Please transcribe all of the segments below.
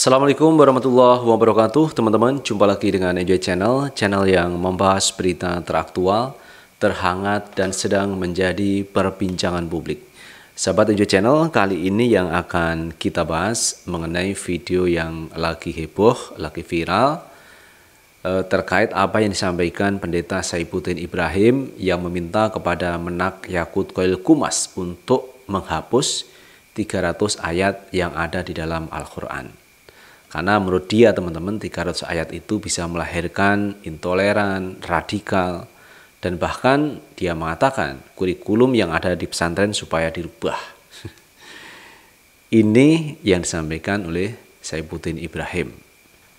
Assalamualaikum warahmatullahi wabarakatuh teman-teman jumpa lagi dengan Enjoy Channel channel yang membahas berita teraktual terhangat dan sedang menjadi perbincangan publik sahabat Enjoy Channel kali ini yang akan kita bahas mengenai video yang lagi heboh lagi viral eh, terkait apa yang disampaikan pendeta Saiputin Ibrahim yang meminta kepada menak Yakut Koil Kumas untuk menghapus 300 ayat yang ada di dalam Al-Quran. Karena menurut dia teman-teman 300 ayat itu bisa melahirkan intoleran, radikal, dan bahkan dia mengatakan kurikulum yang ada di pesantren supaya dirubah. Ini yang disampaikan oleh Saibutin Ibrahim.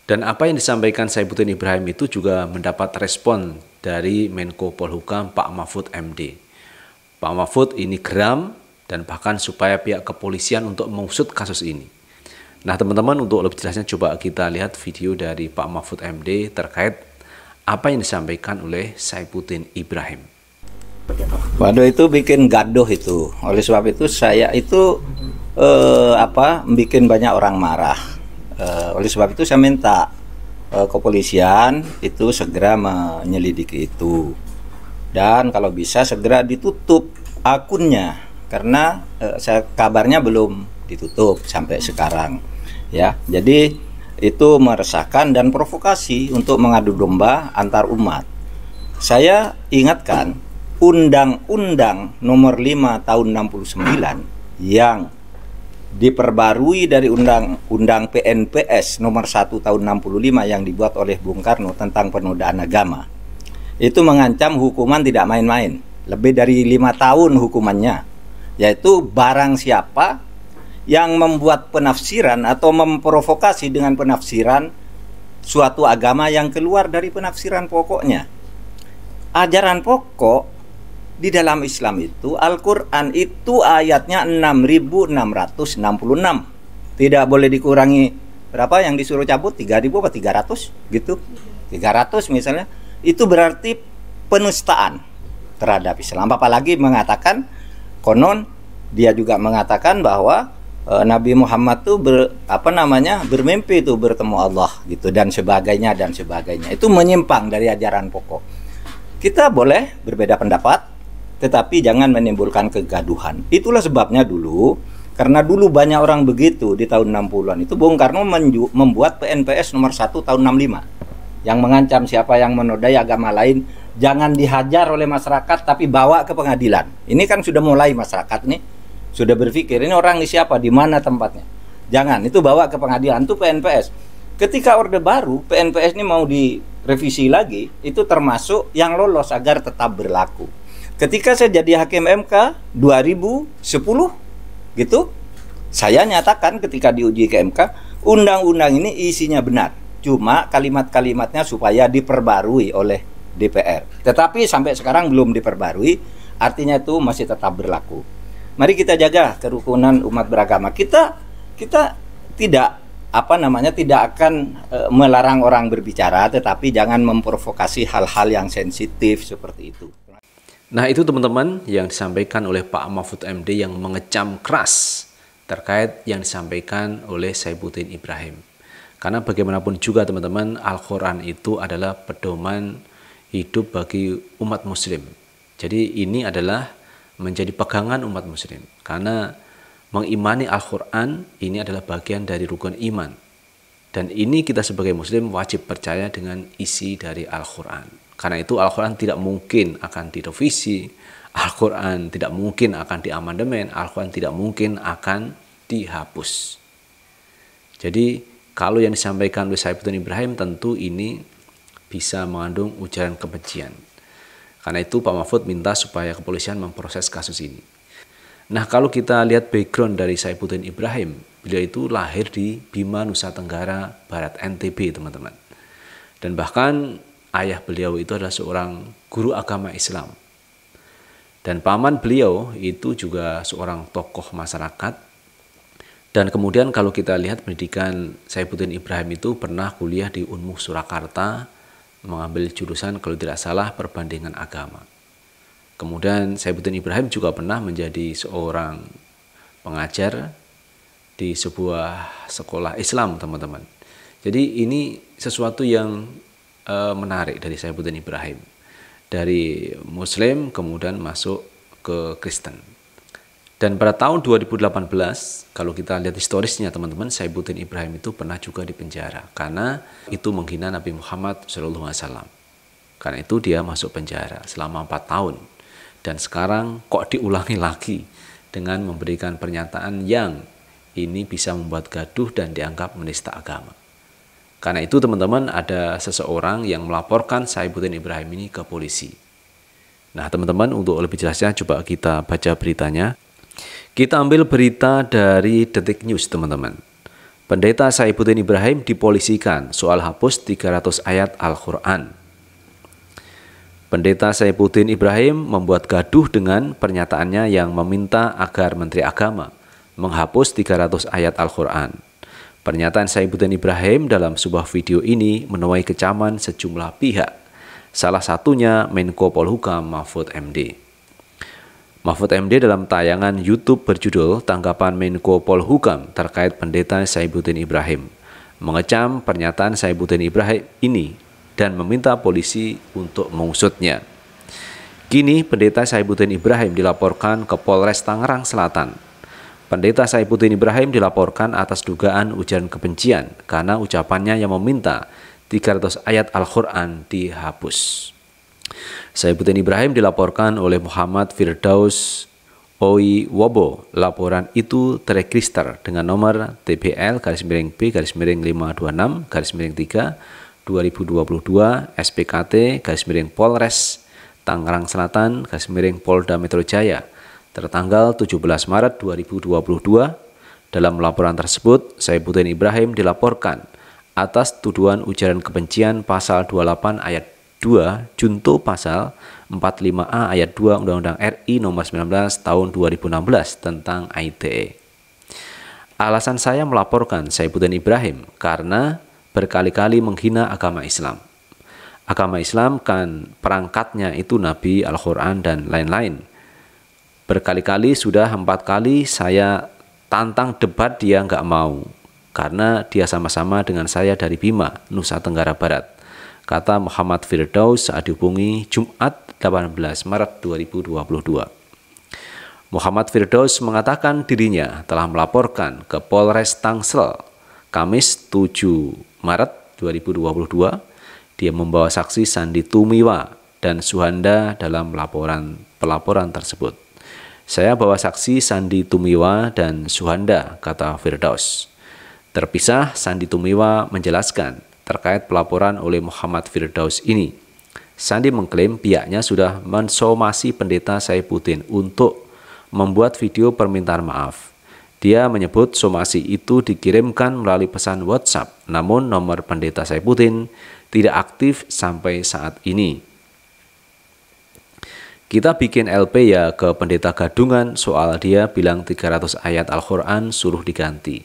Dan apa yang disampaikan Saibutin Ibrahim itu juga mendapat respon dari Menko Polhukam Pak Mahfud MD. Pak Mahfud ini geram dan bahkan supaya pihak kepolisian untuk mengusut kasus ini. Nah teman-teman untuk lebih jelasnya coba kita lihat video dari Pak Mahfud MD terkait apa yang disampaikan oleh Saiputin Ibrahim. Waduh itu bikin gaduh itu. Oleh sebab itu saya itu eh, apa bikin banyak orang marah. Eh, oleh sebab itu saya minta eh, kepolisian itu segera menyelidiki itu dan kalau bisa segera ditutup akunnya karena eh, saya kabarnya belum ditutup sampai sekarang ya. Jadi itu meresahkan dan provokasi untuk mengadu domba antar umat. Saya ingatkan Undang-Undang Nomor 5 Tahun 69 yang diperbarui dari Undang-Undang PNPS Nomor 1 Tahun 65 yang dibuat oleh Bung Karno tentang penodaan agama. Itu mengancam hukuman tidak main-main, lebih dari lima tahun hukumannya, yaitu barang siapa yang membuat penafsiran atau memprovokasi dengan penafsiran suatu agama yang keluar dari penafsiran pokoknya. Ajaran pokok di dalam Islam itu Al-Qur'an itu ayatnya 6666. Tidak boleh dikurangi berapa yang disuruh cabut 3000 apa 300 gitu. 300 misalnya itu berarti penustaan terhadap Islam apalagi mengatakan konon dia juga mengatakan bahwa Eh, Nabi Muhammad tuh ber, apa namanya bermimpi itu bertemu Allah gitu dan sebagainya dan sebagainya itu menyimpang dari ajaran pokok kita boleh berbeda pendapat tetapi jangan menimbulkan kegaduhan itulah sebabnya dulu karena dulu banyak orang begitu di tahun 60-an itu Bung Karno membuat PNPS nomor 1 tahun 65 yang mengancam siapa yang menodai agama lain jangan dihajar oleh masyarakat tapi bawa ke pengadilan. Ini kan sudah mulai masyarakat nih sudah berpikir ini orang ini siapa, di mana tempatnya. Jangan, itu bawa ke pengadilan itu PNPS. Ketika orde baru, PNPS ini mau direvisi lagi, itu termasuk yang lolos agar tetap berlaku. Ketika saya jadi hakim MK 2010 gitu, saya nyatakan ketika diuji ke MK, undang-undang ini isinya benar. Cuma kalimat-kalimatnya supaya diperbarui oleh DPR. Tetapi sampai sekarang belum diperbarui, artinya itu masih tetap berlaku. Mari kita jaga kerukunan umat beragama. Kita kita tidak apa namanya tidak akan e, melarang orang berbicara tetapi jangan memprovokasi hal-hal yang sensitif seperti itu. Nah, itu teman-teman yang disampaikan oleh Pak Mahfud MD yang mengecam keras terkait yang disampaikan oleh Saibutin Ibrahim. Karena bagaimanapun juga teman-teman, Al-Qur'an itu adalah pedoman hidup bagi umat muslim. Jadi ini adalah menjadi pegangan umat muslim karena mengimani Al-Qur'an ini adalah bagian dari rukun iman. Dan ini kita sebagai muslim wajib percaya dengan isi dari Al-Qur'an. Karena itu Al-Qur'an tidak mungkin akan direvisi, Al-Qur'an tidak mungkin akan diamandemen, Al-Qur'an tidak mungkin akan dihapus. Jadi kalau yang disampaikan oleh Saiful Ibrahim tentu ini bisa mengandung ujaran kebencian karena itu Pak Mahfud minta supaya kepolisian memproses kasus ini. Nah kalau kita lihat background dari Saiputin Ibrahim, beliau itu lahir di Bima, Nusa Tenggara Barat, NTB teman-teman. Dan bahkan ayah beliau itu adalah seorang guru agama Islam. Dan paman beliau itu juga seorang tokoh masyarakat. Dan kemudian kalau kita lihat pendidikan Saiputin Ibrahim itu pernah kuliah di Unmuh Surakarta, mengambil jurusan kalau tidak salah perbandingan agama. Kemudian Saibuddin Ibrahim juga pernah menjadi seorang pengajar di sebuah sekolah Islam, teman-teman. Jadi ini sesuatu yang e, menarik dari Saibuddin Ibrahim. Dari Muslim kemudian masuk ke Kristen. Dan pada tahun 2018, kalau kita lihat historisnya teman-teman, Saibutin Ibrahim itu pernah juga dipenjara karena itu menghina Nabi Muhammad SAW. Karena itu dia masuk penjara selama 4 tahun. Dan sekarang kok diulangi lagi dengan memberikan pernyataan yang ini bisa membuat gaduh dan dianggap menista agama. Karena itu teman-teman ada seseorang yang melaporkan Saibutin Ibrahim ini ke polisi. Nah teman-teman untuk lebih jelasnya coba kita baca beritanya. Kita ambil berita dari Detik News, teman-teman. Pendeta Saibuddin Ibrahim dipolisikan soal hapus 300 ayat Al-Quran. Pendeta Saibuddin Ibrahim membuat gaduh dengan pernyataannya yang meminta agar Menteri Agama menghapus 300 ayat Al-Quran. Pernyataan Saibuddin Ibrahim dalam sebuah video ini menuai kecaman sejumlah pihak, salah satunya Menko Polhukam Mahfud MD. Mahfud MD dalam tayangan YouTube berjudul Tanggapan Menko Polhukam terkait pendeta Saibuddin Ibrahim mengecam pernyataan Saibuddin Ibrahim ini dan meminta polisi untuk mengusutnya. Kini pendeta Saibuddin Ibrahim dilaporkan ke Polres Tangerang Selatan. Pendeta Saibuddin Ibrahim dilaporkan atas dugaan ujaran kebencian karena ucapannya yang meminta 300 ayat Al-Quran dihapus. Saya Putin Ibrahim dilaporkan oleh Muhammad Firdaus Oi Wobo. Laporan itu terekrister dengan nomor TBL garis miring B garis miring 526 garis miring 3 2022 SPKT garis miring Polres Tangerang Selatan garis miring Polda Metro Jaya tertanggal 17 Maret 2022 dalam laporan tersebut Saya Putin Ibrahim dilaporkan atas tuduhan ujaran kebencian pasal 28 ayat 2 junto pasal 45A ayat 2 Undang-Undang RI nomor 19 tahun 2016 tentang ITE. Alasan saya melaporkan Saibuddin Ibrahim karena berkali-kali menghina agama Islam. Agama Islam kan perangkatnya itu Nabi, Al-Quran, dan lain-lain. Berkali-kali sudah empat kali saya tantang debat dia nggak mau karena dia sama-sama dengan saya dari Bima, Nusa Tenggara Barat kata Muhammad Firdaus saat dihubungi Jumat 18 Maret 2022. Muhammad Firdaus mengatakan dirinya telah melaporkan ke Polres Tangsel Kamis 7 Maret 2022. Dia membawa saksi Sandi Tumiwa dan Suhanda dalam laporan pelaporan tersebut. Saya bawa saksi Sandi Tumiwa dan Suhanda, kata Firdaus. Terpisah, Sandi Tumiwa menjelaskan terkait pelaporan oleh Muhammad Firdaus ini. Sandi mengklaim pihaknya sudah mensomasi pendeta Saiputin untuk membuat video permintaan maaf. Dia menyebut somasi itu dikirimkan melalui pesan WhatsApp, namun nomor pendeta Saiputin tidak aktif sampai saat ini. Kita bikin LP ya ke pendeta gadungan soal dia bilang 300 ayat Al-Quran suruh diganti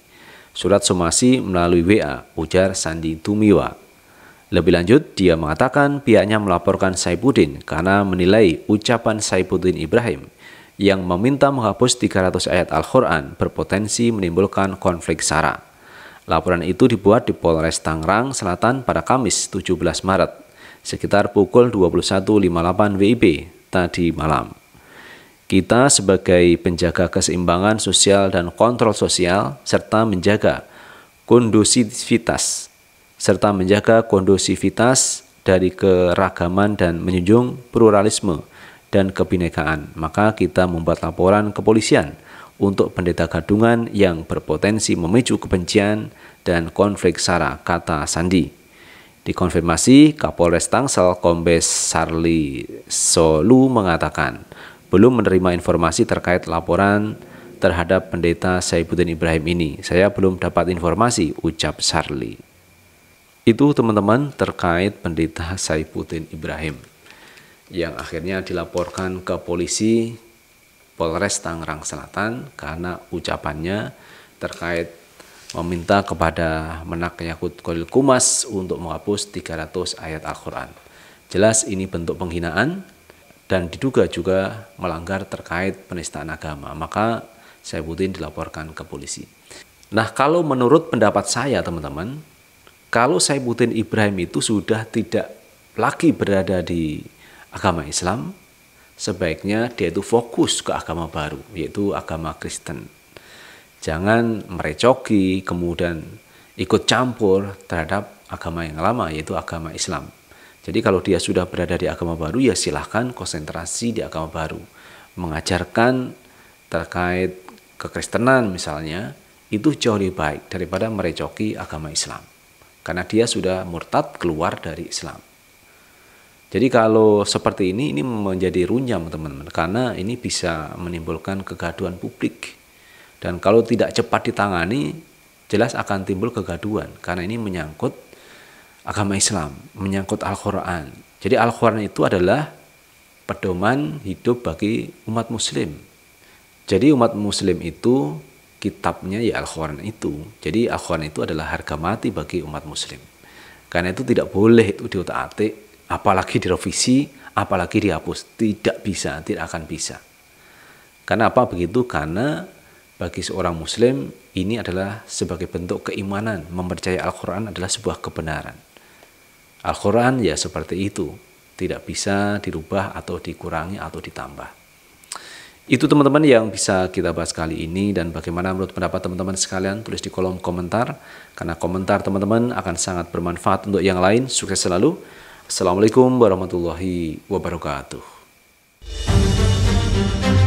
surat somasi melalui WA, ujar Sandi Tumiwa. Lebih lanjut, dia mengatakan pihaknya melaporkan Saipudin karena menilai ucapan Saipudin Ibrahim yang meminta menghapus 300 ayat Al-Quran berpotensi menimbulkan konflik SARA. Laporan itu dibuat di Polres Tangerang Selatan pada Kamis 17 Maret, sekitar pukul 21.58 WIB tadi malam. Kita sebagai penjaga keseimbangan sosial dan kontrol sosial serta menjaga kondusivitas serta menjaga kondusivitas dari keragaman dan menjunjung pluralisme dan kebinekaan. Maka kita membuat laporan kepolisian untuk pendeta gadungan yang berpotensi memicu kebencian dan konflik sara, kata Sandi. Dikonfirmasi, Kapolres Tangsel Kombes Sarli Solu mengatakan, belum menerima informasi terkait laporan terhadap pendeta Saibuddin Ibrahim ini. Saya belum dapat informasi, ucap Sarli. Itu teman-teman terkait pendeta Saibuddin Ibrahim yang akhirnya dilaporkan ke polisi Polres Tangerang Selatan karena ucapannya terkait meminta kepada Menak Yakut Kolil Kumas untuk menghapus 300 ayat Al-Quran. Jelas ini bentuk penghinaan dan diduga juga melanggar terkait penistaan agama. Maka saya Saifuddin dilaporkan ke polisi. Nah, kalau menurut pendapat saya, teman-teman, kalau saya Saifuddin Ibrahim itu sudah tidak lagi berada di agama Islam, sebaiknya dia itu fokus ke agama baru, yaitu agama Kristen. Jangan merecoki, kemudian ikut campur terhadap agama yang lama, yaitu agama Islam. Jadi kalau dia sudah berada di agama baru ya silahkan konsentrasi di agama baru. Mengajarkan terkait kekristenan misalnya itu jauh lebih baik daripada merecoki agama Islam. Karena dia sudah murtad keluar dari Islam. Jadi kalau seperti ini ini menjadi runyam teman-teman karena ini bisa menimbulkan kegaduhan publik. Dan kalau tidak cepat ditangani jelas akan timbul kegaduhan karena ini menyangkut agama Islam, menyangkut Al-Quran. Jadi Al-Quran itu adalah pedoman hidup bagi umat muslim. Jadi umat muslim itu kitabnya ya Al-Quran itu. Jadi Al-Quran itu adalah harga mati bagi umat muslim. Karena itu tidak boleh itu diutak atik apalagi direvisi, apalagi dihapus. Tidak bisa, tidak akan bisa. Karena apa begitu? Karena bagi seorang muslim ini adalah sebagai bentuk keimanan, mempercayai Al-Quran adalah sebuah kebenaran. Al-Quran ya seperti itu, tidak bisa dirubah atau dikurangi atau ditambah. Itu teman-teman yang bisa kita bahas kali ini dan bagaimana menurut pendapat teman-teman sekalian tulis di kolom komentar karena komentar teman-teman akan sangat bermanfaat untuk yang lain. Sukses selalu. Assalamualaikum warahmatullahi wabarakatuh.